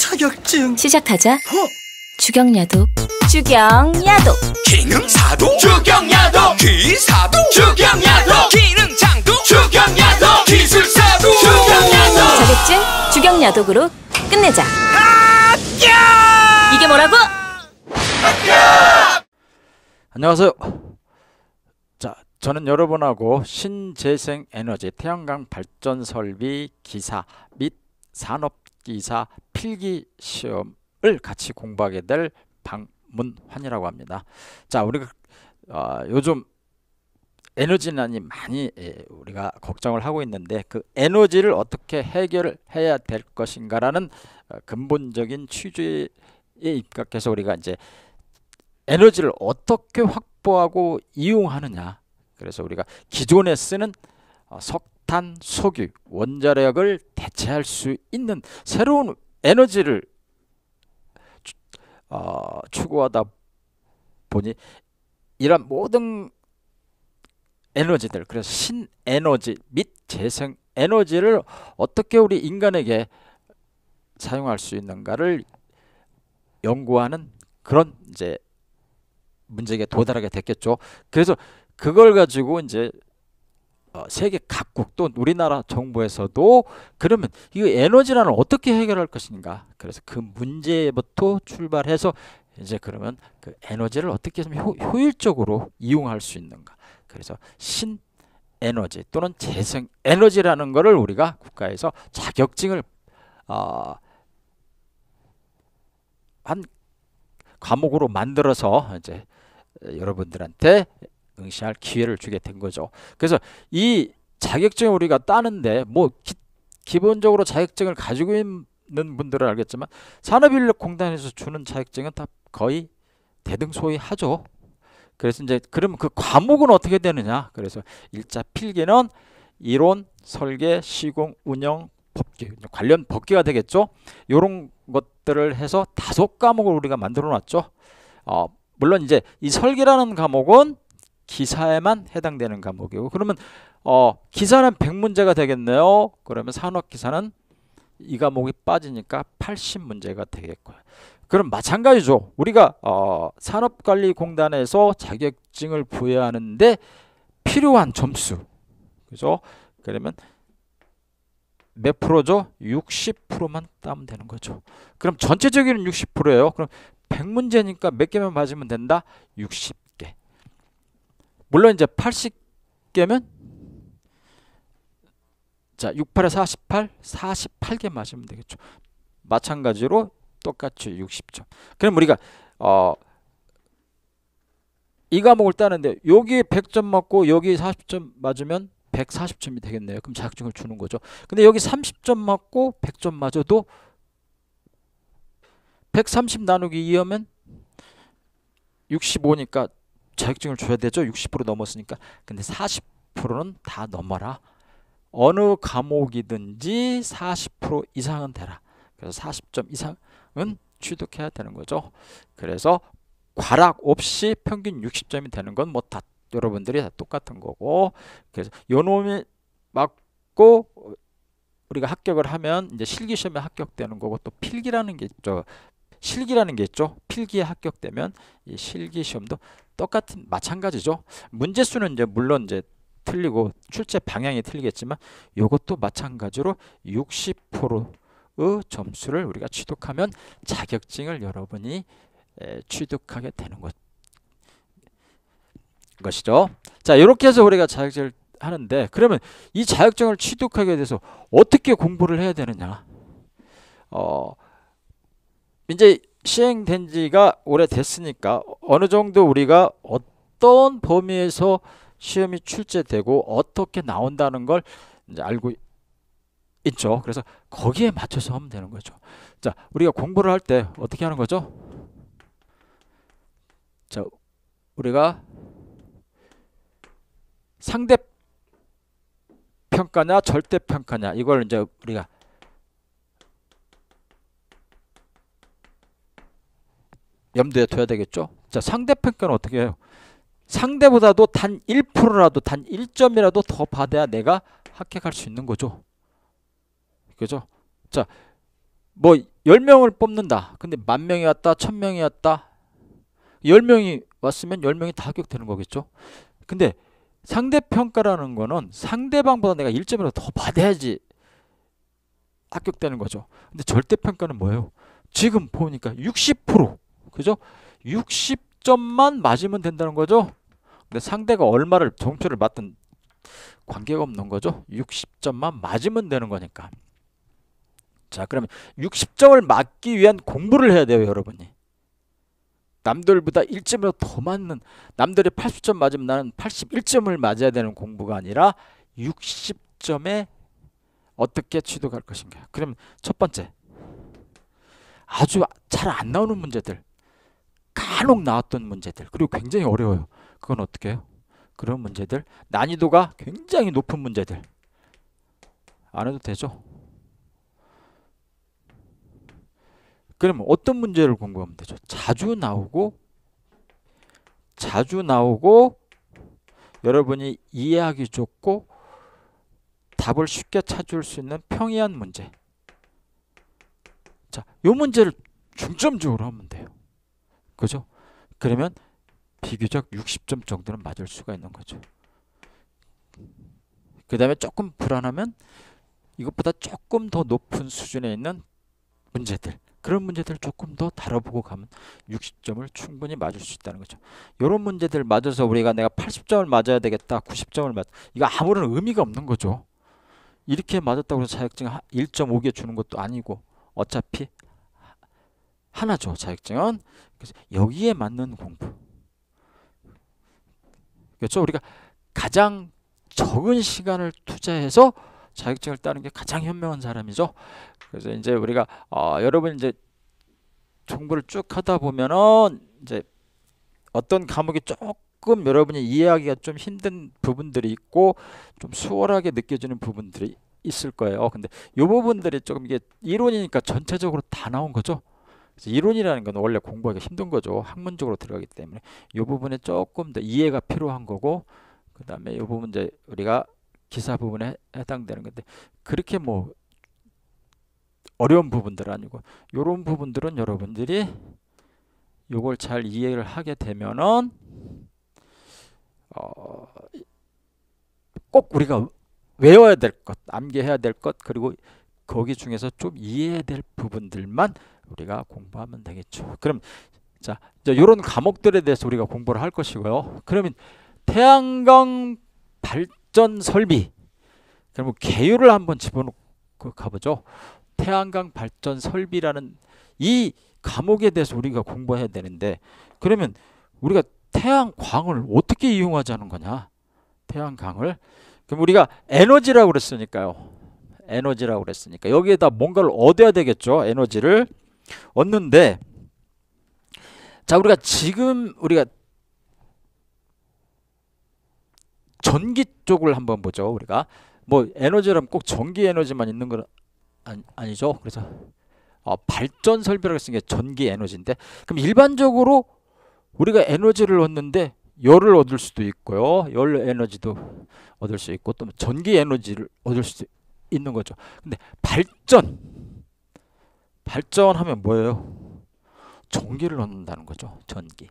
자격증 시작하자 허! 어? 주경야독 주경야독 기능사도 주경야독 기사도 주경야독 기능장도 주경야독 기술사도 주경야독 자격증 주경야독으로 끝내자 이게 뭐라고? 안녕하세요 자 저는 여러분하고 신재생에너지 태양광 발전 설비 기사 및 산업 기사 필기 시험을 같이 공부하게 될 방문환이라고 합니다. 자, 우리가 그, 어, 요즘 에너지난이 많이 예, 우리가 걱정을 하고 있는데 그 에너지를 어떻게 해결해야 될 것인가라는 어, 근본적인 취지에 입각해서 우리가 이제 에너지를 어떻게 확보하고 이용하느냐 그래서 우리가 기존에 쓰는 어, 석탄, 석유, 원자력을 대체할 수 있는 새로운 에너지를 어, 추구하다 보니 이런 모든 에너지들 그래서 신에너지 및 재생 에너지를 어떻게 우리 인간에게 사용할 수 있는가를 연구하는 그런 이제 문제에 도달하게 됐겠죠. 그래서 그걸 가지고 이제 어, 세계 각국 또 우리나라 정부에서도 그러면 이 에너지난을 어떻게 해결할 것인가 그래서 그 문제부터 출발해서 이제 그러면 그 에너지를 어떻게 좀 효, 효율적으로 이용할 수 있는가 그래서 신 에너지 또는 재생 에너지라는 것을 우리가 국가에서 자격증을 어, 한 과목으로 만들어서 이제 여러분들한테 응시할 기회를 주게 된 거죠. 그래서 이 자격증을 우리가 따는데 뭐 기, 기본적으로 자격증을 가지고 있는 분들은 알겠지만 산업인력공단에서 주는 자격증은 다 거의 대등소이하죠. 그래서 이제 그럼 그 과목은 어떻게 되느냐? 그래서 일자 필기는 이론, 설계, 시공, 운영, 법규 관련 법규가 되겠죠. 이런 것들을 해서 다섯 과목을 우리가 만들어 놨죠. 어, 물론 이제 이 설계라는 과목은 기사에만 해당되는 과목이고 그러면 어 기사는 100문제가 되겠네요. 그러면 산업기사는 이 과목이 빠지니까 80문제가 되겠고요. 그럼 마찬가지죠. 우리가 어, 산업관리공단에서 자격증을 부여하는데 필요한 점수. 그죠? 그러면 몇 프로죠? 60%만 따면 되는 거죠. 그럼 전체적인 60%예요. 그럼 100문제니까 몇 개만 맞으면 된다? 60 물론 이제 80개면 자 68에 48 48개 맞으면 되겠죠 마찬가지로 똑같이 60점 그럼 우리가 어, 이 과목을 따는데 여기 100점 맞고 여기 40점 맞으면 140점이 되겠네요. 그럼 자격증을 주는 거죠. 근데 여기 30점 맞고 100점 맞아도 130 나누기 2하면 65니까 자격증을 줘야 되죠. 60% 넘었으니까. 근데 40%는 다 넘어라. 어느 과목이든지 40% 이상은 되라. 그래서 40점 이상은 취득해야 되는 거죠. 그래서 과락 없이 평균 60점이 되는 건 뭐 다 여러분들이 다 똑같은 거고 그래서 요놈이 맞고 우리가 합격을 하면 이제 실기 시험에 합격되는 거고 또 필기라는 게 있죠. 실기라는 게 있죠. 필기에 합격되면 이 실기 시험도 똑같은 마찬가지죠. 문제 수는 이제 물론 이제 틀리고 출제 방향이 틀리겠지만 이것도 마찬가지로 60%의 점수를 우리가 취득하면 자격증을 여러분이 에, 취득하게 되는 것 것이죠. 자, 이렇게 해서 우리가 자격증을 하는데 그러면 이 자격증을 취득하게 돼서 어떻게 공부를 해야 되느냐? 어, 이제 시행된 지가 오래됐으니까 어느 정도 우리가 어떤 범위에서 시험이 출제되고 어떻게 나온다는 걸 이제 알고 있죠. 그래서 거기에 맞춰서 하면 되는 거죠. 자, 우리가 공부를 할 때 어떻게 하는 거죠? 자, 우리가 상대 평가냐 절대 평가냐 이걸 이제 우리가 염두에 둬야 되겠죠. 자, 상대 평가는 어떻게 해요? 상대보다도 단 1%라도 단 1점이라도 더 받아야 내가 합격할 수 있는 거죠. 그죠? 자, 뭐 10명을 뽑는다. 근데 만 명이 왔다, 천 명이 왔다. 10명이 왔으면 10명이 다 합격되는 거겠죠. 근데 상대 평가라는 거는 상대방보다 내가 1점이라도 더 받아야지 합격되는 거죠. 근데 절대 평가는 뭐예요? 지금 보니까 60% 그죠? 60점만 맞으면 된다는 거죠. 근데 상대가 얼마를 정초를 맞든 관계가 없는 거죠. 60점만 맞으면 되는 거니까. 자, 그러면 60점을 맞기 위한 공부를 해야 돼요, 여러분이. 남들보다 1점이라더 맞는 남들이 80점 맞으면 나는 81점을 맞아야 되는 공부가 아니라 60점에 어떻게 취득할 것인가. 그럼 첫 번째 아주 잘 안 나오는 문제들 간혹 나왔던 문제들 그리고 굉장히 어려워요. 그건 어떻게 해요? 그런 문제들 난이도가 굉장히 높은 문제들 안 해도 되죠? 그러면 어떤 문제를 공부하면 되죠? 자주 나오고 자주 나오고 여러분이 이해하기 좋고 답을 쉽게 찾을 수 있는 평이한 문제 자, 요 문제를 중점적으로 하면 돼요. 그죠? 그러면 비교적 60점 정도는 맞을 수가 있는 거죠. 그 다음에 조금 불안하면 이것보다 조금 더 높은 수준에 있는 문제들 그런 문제들 조금 더 다뤄보고 가면 60점을 충분히 맞을 수 있다는 거죠. 이런 문제들 맞아서 우리가 내가 80점을 맞아야 되겠다 90점을 맞 이거 아무런 의미가 없는 거죠. 이렇게 맞았다고 해서 자격증 1.5개 주는 것도 아니고 어차피 하나죠. 자격증은. 그래서 여기에 맞는 공부. 그렇죠? 우리가 가장 적은 시간을 투자해서 자격증을 따는 게 가장 현명한 사람이죠. 그래서 이제 우리가 어, 여러분 이제 공부를 쭉 하다 보면은 이제 어떤 과목이 조금 여러분이 이해하기가 좀 힘든 부분들이 있고 좀 수월하게 느껴지는 부분들이 있을 거예요. 근데 요 부분들이 조금 이게 이론이니까 전체적으로 다 나온 거죠. 그래서 이론이라는 건 원래 공부하기 힘든 거죠. 학문적으로 들어가기 때문에 이 부분에 조금 더 이해가 필요한 거고 그 다음에 이 부분 이제 우리가 기사 부분에 해당되는 건데 그렇게 뭐 어려운 부분들 아니고 이런 부분들은 여러분들이 요걸 잘 이해를 하게 되면은 어, 꼭 우리가 외워야 될 것, 암기해야 될 것, 그리고 거기 중에서 좀 이해될 부분들만 우리가 공부하면 되겠죠. 그럼 자, 이 이런 과목들에 대해서 우리가 공부를 할 것이고요. 그러면 태양광 발전 설비 그럼 개요를 뭐 한번 집어넣고 가보죠. 태양광 발전 설비라는 이 과목에 대해서 우리가 공부해야 되는데 그러면 우리가 태양광을 어떻게 이용하자는 거냐? 태양광을 그럼 우리가 에너지라고 그랬으니까요. 에너지라고 그랬으니까 여기에다 뭔가를 얻어야 되겠죠. 에너지를 얻는데 자 우리가 지금 우리가 전기 쪽을 한번 보죠. 우리가 뭐 에너지라면 꼭 전기 에너지만 있는 건 아니, 죠 그래서 어, 발전 설비라고 했으니까 전기 에너지인데 그럼 일반적으로 우리가 에너지를 얻는데 열을 얻을 수도 있고요. 열 에너지도 얻을 수 있고 또 뭐 전기 에너지를 얻을 수도 있는 거죠. 근데 발전 발전하면 뭐예요? 전기를 얻는다는 거죠. 전기.